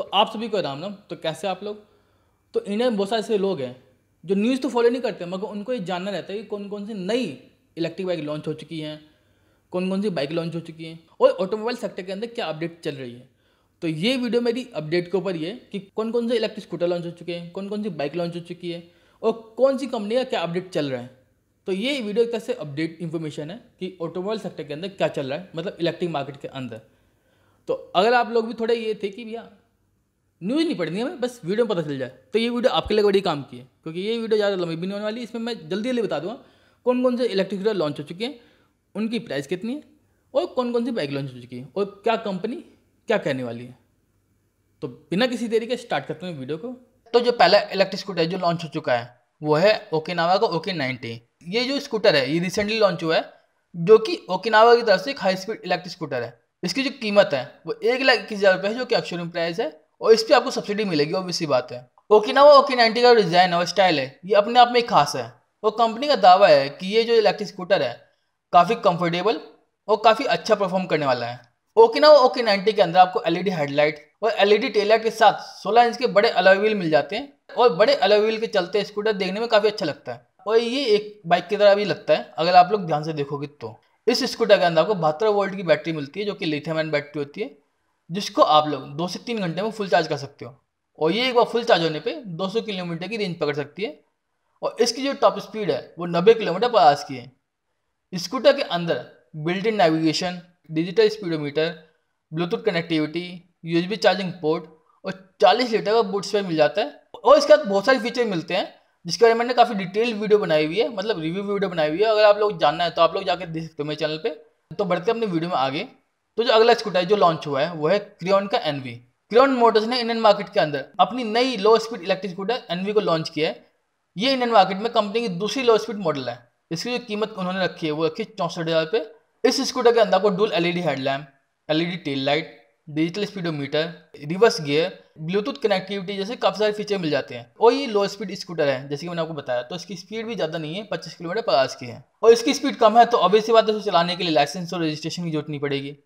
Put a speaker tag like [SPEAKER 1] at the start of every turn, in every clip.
[SPEAKER 1] तो आप सभी को राम राम तो कैसे आप लोग तो इंडिया में बहुत सारे ऐसे लोग हैं जो न्यूज़ तो फॉलो नहीं करते मगर उनको ये जानना रहता है कि कौन कौन सी नई इलेक्ट्रिक बाइक लॉन्च हो चुकी हैं कौन कौन सी बाइक लॉन्च हो चुकी हैं और ऑटोमोबाइल सेक्टर के अंदर क्या अपडेट चल रही है तो ये वीडियो मेरी अपडेट के ऊपर ये कि कौन कौन से इलेक्ट्रिक स्कूटर लॉन्च हो चुके हैं कौन कौन सी बाइक लॉन्च हो चुकी है और कौन सी कंपनी का क्या अपडेट चल रहा है तो ये वीडियो एक तरह से अपडेट इन्फॉर्मेशन है कि ऑटोमोबाइल सेक्टर के अंदर क्या चल रहा है मतलब इलेक्ट्रिक मार्केट के अंदर तो अगर आप लोग भी थोड़े ये थे कि भैया न्यूज़ नहीं पढ़नी हमें बस वीडियो में पता चल जाए तो ये वीडियो आपके लिए बड़ी काम की है क्योंकि ये वीडियो ज़्यादा लंबी भी नहीं होने वाली इसमें मैं जल्दी जल्दी बता दूँगा कौन कौन से इलेक्ट्रिक स्कूटर लॉन्च हो चुके हैं उनकी प्राइस कितनी है और कौन कौन सी बाइक लॉन्च हो चुकी है और क्या कंपनी क्या कहने वाली है तो बिना किसी देरी के स्टार्ट करते हैं वीडियो को तो जो पहला इलेक्ट्रिक स्कूटर जो लॉन्च हो चुका है वो है ओकेनावा का ओके नाइनटी ये जो स्कूटर है ये रिसेंटली लॉन्च हुआ है जो कि ओकेनावा की तरफ से एक हाई स्पीड इलेक्ट्रिक स्कूटर है इसकी जो कीमत है वो एक लाख इक्कीस हज़ार रुपये है जो कि अक्शोरूम प्राइस है और इस पर आपको सब्सिडी मिलेगी वो इसी बात है ओकिनावा ओके नाइनटी का डिज़ाइन है और स्टाइल है ये अपने आप में खास है और कंपनी का दावा है कि ये जो इलेक्ट्रिक स्कूटर है काफ़ी कंफर्टेबल और काफ़ी अच्छा परफॉर्म करने वाला है ओकिनावा ओके नाइनटी के अंदर आपको एलईडी हेडलाइट e और एलईडी टेलर e के साथ 16 इंच के बड़े अलाव्हील मिल जाते हैं और बड़े अलाव्हील के चलते स्कूटर देखने में काफ़ी अच्छा लगता है और ये एक बाइक की तरह भी लगता है अगर आप लोग ध्यान से देखोगे तो इस स्कूटर के अंदर आपको बहत्तर वोल्ट की बैटरी मिलती है जो कि लिथियम बैटरी होती है जिसको आप लोग दो से तीन घंटे में फुल चार्ज कर सकते हो और ये एक बार फुल चार्ज होने पे 200 किलोमीटर की रेंज पकड़ सकती है और इसकी जो टॉप स्पीड है वो 90 किलोमीटर पर आज की है स्कूटर के अंदर built in navigation digital speedometer Bluetooth connectivity USB charging port और 40 लीटर का बूट स्पेस मिल जाता है और इसके साथ बहुत सारे फीचर मिलते हैं जिसके बारे में मैंने काफ़ी डिटेल वीडियो बनाई हुई है मतलब रिव्यू वीडियो बनाई हुई है अगर आप लोग जानना है तो आप लोग जाकर देख सकते हो मेरे चैनल पर तो बढ़ते अपने वीडियो में आगे तो जो अगला स्कूटर जो लॉन्च हुआ है वो है क्रियोन का एनवी क्रियोन मोटर्स ने इंडियन मार्केट के अंदर अपनी नई low speed electric scooter Envy को लॉन्च किया है ये इंडियन मार्केट में कंपनी की दूसरी लो स्पीड मॉडल है इसकी जो कीमत उन्होंने रखी है वो रखी है चौंसठ हज़ार इस स्कूटर के अंदर आपको dual LED headlamp LED tail light digital speedometer reverse gear Bluetooth connectivity जैसे काफ़ी सारे फीचर मिल जाते हैं और ये लो स्पीड स्कूटर है जैसे कि मैंने आपको बताया तो इसकी स्पीड भी ज़्यादा नहीं है पच्चीस किलोमीटर पर की है और इसकी स्पीड कम है तो ऑब्वियसली बात है उसे चलाने के लिए लाइसेंस और रजिस्ट्रेशन की जरूरत नहीं पड़ेगी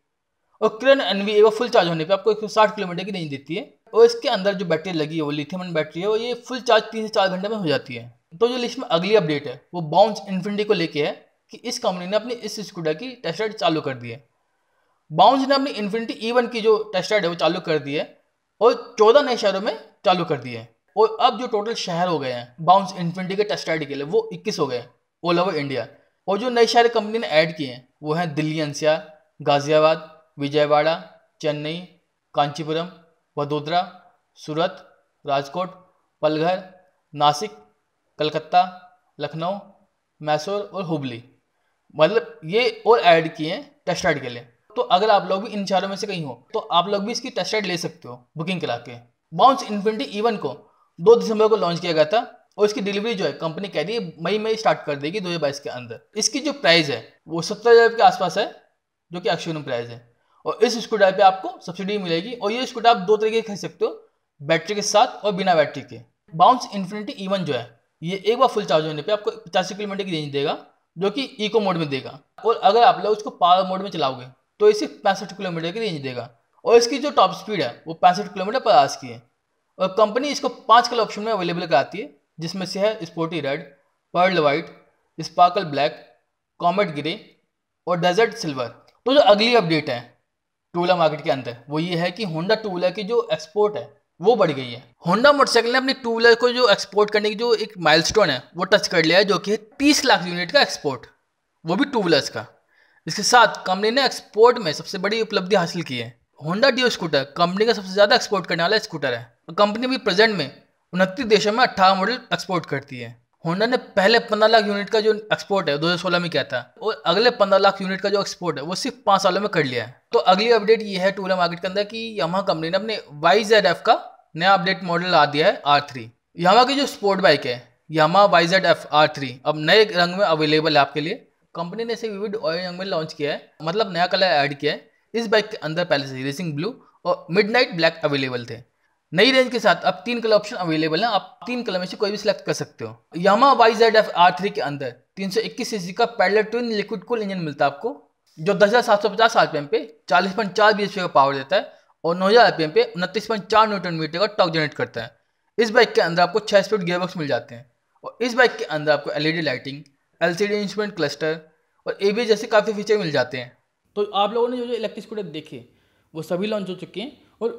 [SPEAKER 1] और किरण एनवी वो फुल चार्ज होने पे आपको साठ किलोमीटर की रेंज देती है और इसके अंदर जो बैटरी लगी है वो लिथियम बैटरी है वो ये फुल चार्ज तीन से चार घंटे में हो जाती है तो जो लिस्ट में अगली अपडेट है वो बाउंस इन्फिनिटी को लेके है कि इस कंपनी ने अपनी इस स्कूटर की टेस्ट राइड चालू कर दी है बाउंस ने अपनी इन्फिनिटी ई e की जो टेस्ट राइड है वो चालू कर दी है और चौदह नए शहरों में चालू कर दी है और अब जो टोटल शहर हो गए हैं बाउंस इन्फिनिटी के टेस्ट राइड के लिए वो इक्कीस हो गए ऑल ओवर इंडिया और जो नए शहर कंपनी ने ऐड किए हैं वो हैं दिल्ली एनसीआर गाजियाबाद विजयवाड़ा चेन्नई कांचीपुरम वडोदरा सूरत राजकोट पलघर नासिक कलकत्ता लखनऊ मैसूर और हुबली मतलब ये और ऐड किए हैं टेस्ट राइड के लिए तो अगर आप लोग भी इन चारों में से कहीं हो तो आप लोग भी इसकी टेस्ट राइड ले सकते हो बुकिंग करा के बाउंस इन्फिनिटी इवन को दो दिसंबर को लॉन्च किया गया था और इसकी डिलीवरी जो है कंपनी कह रही है मई में स्टार्ट कर देगी दो के अंदर इसकी जो प्राइस है वो सत्तर के आसपास है जो कि एक्शन प्राइस है और इस स्क्रू ड्राइव पे आपको सब्सिडी मिलेगी और ये स्क्रू ड्राइव दो तरीके खरीद सकते हो बैटरी के साथ और बिना बैटरी के बाउंस इन्फिनिटी ईवन जो है ये एक बार फुल चार्ज होने पे आपको पचासी किलोमीटर की रेंज देगा जो कि इको मोड में देगा और अगर आप लोग उसको पावर मोड में चलाओगे तो इसे पैंसठ किलोमीटर की रेंज देगा और इसकी जो टॉप स्पीड है वो पैंसठ किलोमीटर पर आज की है और कंपनी इसको पाँच कलर ऑप्शन में अवेलेबल कराती है जिसमें से है sporty red pearl white sparkle black comet grey और डेजर्ट सिल्वर तो जो अगली अपडेट है टू व्हीलर मार्केट के अंदर वो ये है कि होंडा टू व्हीलर की जो एक्सपोर्ट है वो बढ़ गई है होंडा मोटरसाइकिल ने अपनी टू व्हीलर को जो एक्सपोर्ट करने की जो एक माइलस्टोन है वो टच कर लिया है जो कि है तीस लाख यूनिट का एक्सपोर्ट वो भी टू व्हीलर्स का इसके साथ कंपनी ने एक्सपोर्ट में सबसे बड़ी उपलब्धि हासिल की है होंडा डिओ स्कूटर कंपनी का सबसे ज़्यादा एक्सपोर्ट करने वाला स्कूटर है कंपनी भी प्रेजेंट में उनतीस देशों में अट्ठारह मॉडल एक्सपोर्ट करती है होंडा ने पहले पंद्रह लाख यूनिट का जो एक्सपोर्ट है दो हजार सोलह में किया था और अगले पंद्रह लाख यूनिट का जो एक्सपोर्ट है वो सिर्फ पाँच सालों में कर लिया है तो अगली अपडेट ये है टू व्हीलर मार्केट के अंदर की यमा कंपनी ने अपने वाई जेड एफ का नया अपडेट मॉडल आ दिया है आर थ्री यमा की जो स्पोर्ट बाइक है Yamaha Y Z F R three अब नए रंग में अवेलेबल है आपके लिए कंपनी ने इसे विविड ऑयल रंग में लॉन्च किया है मतलब नया कलर ऐड किया है इस बाइक के अंदर पहले से रेसिंग ब्लू और नाइट ब्लैक अवेलेबल थे नई रेंज के साथ अब तीन कलर ऑप्शन अवेलेबल हैं आप तीन कलर में से कोई भी सिलेक्ट कर सकते हो Yamaha Y Z F R three के अंदर तीन सौ इक्कीस सीसी का parallel twin liquid cool engine मिलता है आपको जो दस हज़ार सात सौ पचास एम पे चालीस पॉइंट चार बी का पावर देता है और नौ हज़ार आरपीएम पे उनतीस पॉइंट चार न्यूटन मीटर का टॉक जनरेट करता है इस बाइक के अंदर आपको छः स्पीड बॉक्स मिल जाते हैं और इस बाइक के अंदर आपको LED lighting D instrument cluster और ए जैसे काफ़ी फीचर मिल जाते हैं तो आप लोगों ने जो जो इलेक्ट्रिक स्कूटर देखे वो सभी लॉन्च हो चुके हैं और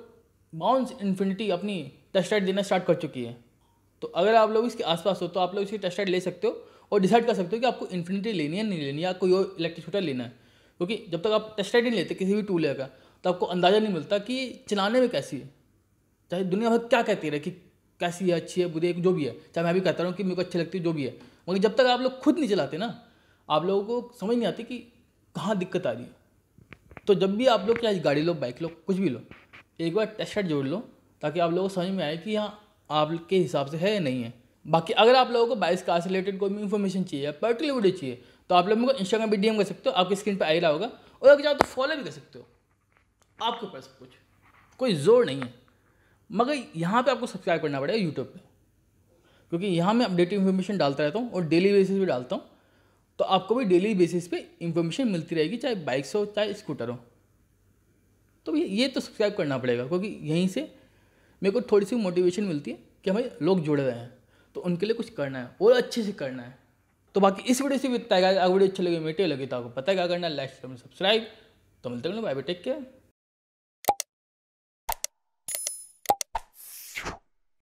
[SPEAKER 1] बाउंस इन्फिनिटी अपनी टेस्ट राइड देना स्टार्ट कर चुकी है तो अगर आप लोग इसके आसपास हो तो आप लोग इसकी टेस्ट राइड ले सकते हो और डिसाइड कर सकते हो कि आपको इन्फिनिटी लेनी है नहीं लेनी है आपको ये इलेक्ट्रिक स्कूटर लेना है क्योंकि जब तक आप टेस्ट राइड नहीं लेते किसी भी टू व्हीलर का तो आपको अंदाज़ा नहीं मिलता कि चलाने में कैसी है चाहे दुनिया भर क्या कहती रहे कि कैसी है अच्छी है बुरी है जो भी है चाहे मैं भी कहता हूँ कि मेरे को अच्छी लगती है जो भी है मगर जब तक आप लोग खुद नहीं चलाते ना आप लोगों को समझ नहीं आती कि कहाँ दिक्कत आ रही है तो जब भी आप लोग क्या गाड़ी लो बाइक लो कुछ भी लो एक बार टेस्ट जोड़ लो ताकि आप लोगों को समझ में आए कि यहाँ आपके हिसाब से है या नहीं है बाकी अगर आप लोगों को बाइस कार से रिलेटेड कोई भी इन्फॉर्मेशन चाहिए पर्टिकुलर वीडियो चाहिए तो आप लोग मेरे को इंस्टाग्राम पर डीएम कर सकते हो आपकी स्क्रीन पर आई रहा होगा और अगर चाहो तो फॉलो भी कर सकते हो आपके पास कुछ कोई जोर नहीं है मगर यहाँ पर आपको सब्सक्राइब करना पड़ेगा यूट्यूब पर क्योंकि यहाँ मैं अपडेटिव इन्फॉर्मेशन डालता रहता हूँ और डेली बेसिस पर डालता हूँ तो आपको भी डेली बेसिस पे इंफॉर्मेशन मिलती रहेगी चाहे बाइक से हो चाहे स्कूटर हो तो भैया ये तो सब्सक्राइब करना पड़ेगा क्योंकि यहीं से मेरे को थोड़ी सी मोटिवेशन मिलती है कि भाई लोग जुड़े हुए हैं तो उनके लिए कुछ करना है और अच्छे से करना है तो बाकी इस वीडियो से भी बताएगा अगर वीडियो अच्छी लगे मेटे लगे तो आपको पता है क्या करना है लाइक सब्सक्राइब तो मिलते हैं बाय बाय टेक केयर